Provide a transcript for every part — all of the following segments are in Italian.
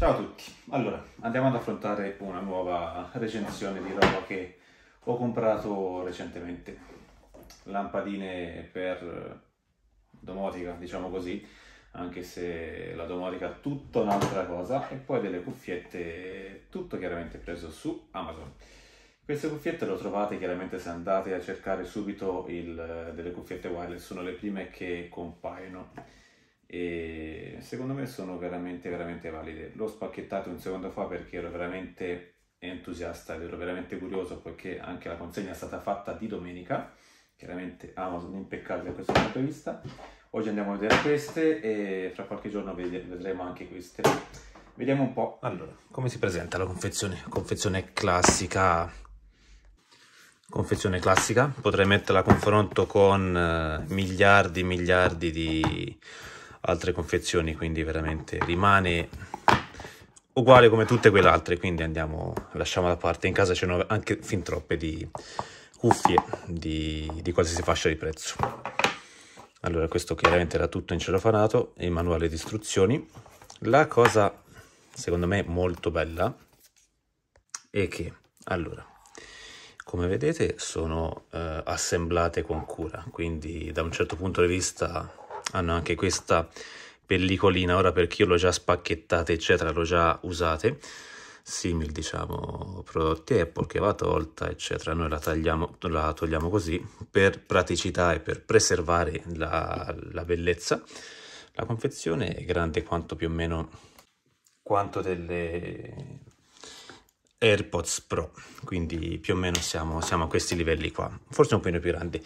Ciao a tutti, allora andiamo ad affrontare una nuova recensione di roba che ho comprato recentemente, lampadine per domotica diciamo così, anche se la domotica è tutta un'altra cosa e poi delle cuffiette, tutto chiaramente preso su Amazon. Queste cuffiette le trovate chiaramente se andate a cercare subito il, delle cuffiette wireless, sono le prime che compaiono e secondo me sono veramente veramente valide l'ho spacchettato un secondo fa perché ero veramente entusiasta ero veramente curioso poiché anche la consegna è stata fatta di domenica chiaramente Amazon impeccabile da questo punto di vista oggi andiamo a vedere queste e fra qualche giorno vedremo anche queste vediamo un po' allora come si presenta la confezione confezione classica confezione classica potrei metterla a confronto con eh, miliardi e miliardi di altre confezioni, quindi veramente rimane uguale come tutte quelle altre, quindi andiamo, lasciamo da parte, in casa c'erano anche fin troppe di cuffie di, di qualsiasi fascia di prezzo. Allora questo chiaramente era tutto in celofanato, il manuale di istruzioni. La cosa secondo me molto bella è che, allora, come vedete sono eh, assemblate con cura, quindi da un certo punto di vista hanno anche questa pellicolina, ora perché io l'ho già spacchettata eccetera, l'ho già usate, simil diciamo prodotti Apple che va tolta eccetera, noi la, tagliamo, la togliamo così per praticità e per preservare la, la bellezza. La confezione è grande quanto più o meno quanto delle AirPods Pro, quindi più o meno siamo, siamo, a questi livelli qua, forse un po' più grandi.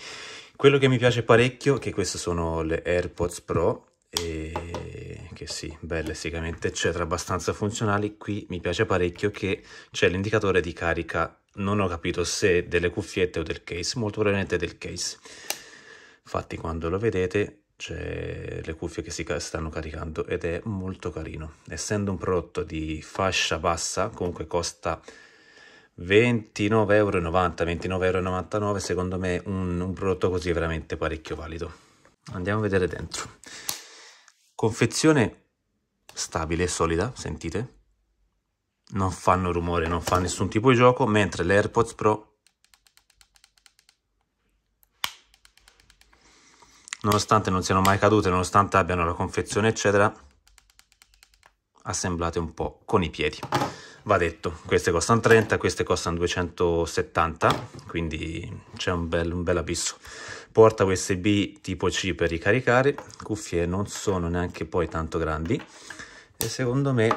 Quello che mi piace parecchio, è che queste sono le AirPods Pro, e che sì, belle sicuramente, eccetera, abbastanza funzionali. Qui mi piace parecchio che c'è l'indicatore di carica, non ho capito se delle cuffiette o del case, molto probabilmente del case. Infatti quando lo vedete c'è le cuffie che si stanno caricando ed è molto carino. Essendo un prodotto di fascia bassa, comunque costa 29,90 euro, 29,99 secondo me un, un prodotto così è veramente parecchio valido. Andiamo a vedere dentro. Confezione stabile e solida, sentite? Non fanno rumore, non fa nessun tipo di gioco, mentre le AirPods Pro nonostante non siano mai cadute, nonostante abbiano la confezione eccetera, assemblate un po' con i piedi. Va detto, queste costano 30, queste costano 270, quindi c'è un bel, un bel abisso. Porta USB tipo C per ricaricare, cuffie non sono neanche poi tanto grandi e secondo me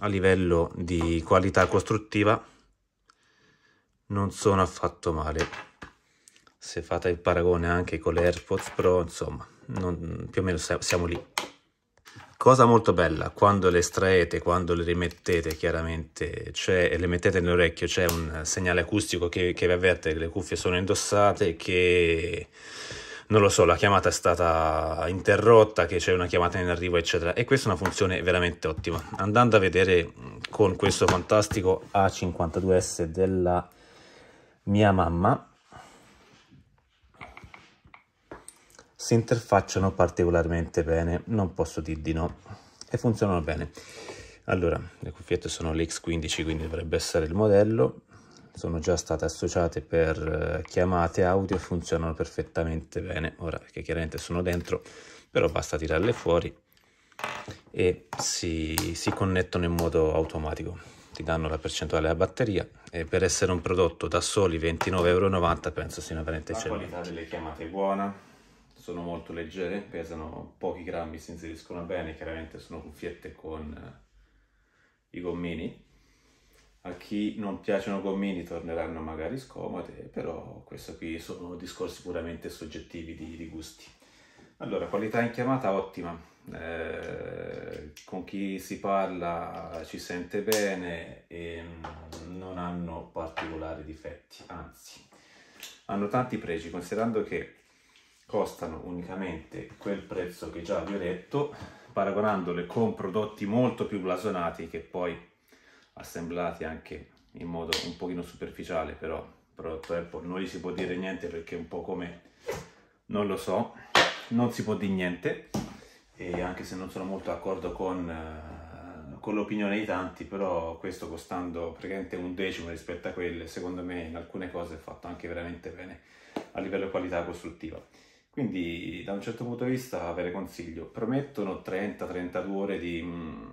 a livello di qualità costruttiva non sono affatto male. Se fate il paragone anche con le AirPods Pro, insomma, non, più o meno siamo lì. Cosa molto bella, quando le estraete, quando le rimettete chiaramente e le mettete nell'orecchio c'è un segnale acustico che, che vi avverte che le cuffie sono indossate, che non lo so, la chiamata è stata interrotta, che c'è una chiamata in arrivo, eccetera. E questa è una funzione veramente ottima. Andando a vedere con questo fantastico A52S della mia mamma, si interfacciano particolarmente bene, non posso dir di no, e funzionano bene. Allora, le cuffiette sono lx 15 quindi dovrebbe essere il modello, sono già state associate per eh, chiamate audio e funzionano perfettamente bene. Ora, che chiaramente sono dentro, però basta tirarle fuori e si, si connettono in modo automatico. Ti danno la percentuale della batteria e per essere un prodotto da soli 29,90 euro penso sia una veramente eccellente. La qualità delle chiamate è buona, sono molto leggere, pesano pochi grammi, si inseriscono bene, chiaramente sono cuffiette con eh, i gommini. A chi non piacciono gommini torneranno magari scomode, però questo qui sono discorsi puramente soggettivi di, di gusti. Allora, qualità in chiamata ottima, eh, con chi si parla eh, ci sente bene e mm, non hanno particolari difetti, anzi hanno tanti pregi, considerando che costano unicamente quel prezzo che già vi ho detto, paragonandole con prodotti molto più blasonati che poi assemblati anche in modo un pochino superficiale, però prodotto Apple non gli si può dire niente perché un po' come non lo so, non si può dire niente e anche se non sono molto d'accordo con, eh, con l'opinione di tanti, però questo costando praticamente un decimo rispetto a quelle, secondo me in alcune cose è fatto anche veramente bene a livello qualità costruttiva. Quindi da un certo punto di vista ve le consiglio, promettono 30-32 ore di, mm,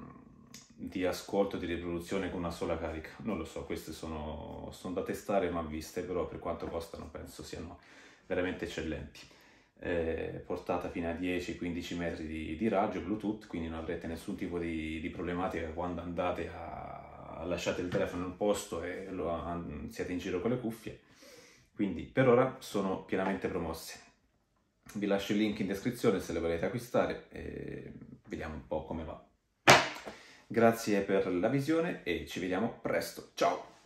di ascolto e di riproduzione con una sola carica. Non lo so, queste sono, sono da testare ma viste, però per quanto costano penso siano veramente eccellenti. Eh, portata fino a 10-15 metri di, di, raggio Bluetooth, quindi non avrete nessun tipo di, di problematica quando andate a, a lasciate il telefono in un posto e lo, a, siete in giro con le cuffie. Quindi per ora sono pienamente promosse vi lascio il link in descrizione se le volete acquistare e vediamo un po' come va. Grazie per la visione e ci vediamo presto. Ciao!